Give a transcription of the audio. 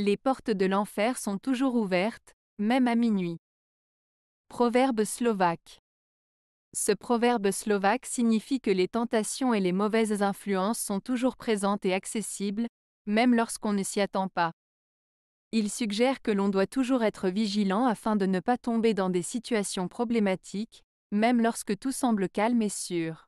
Les portes de l'enfer sont toujours ouvertes, même à minuit. Proverbe slovaque. Ce proverbe slovaque signifie que les tentations et les mauvaises influences sont toujours présentes et accessibles, même lorsqu'on ne s'y attend pas. Il suggère que l'on doit toujours être vigilant afin de ne pas tomber dans des situations problématiques, même lorsque tout semble calme et sûr.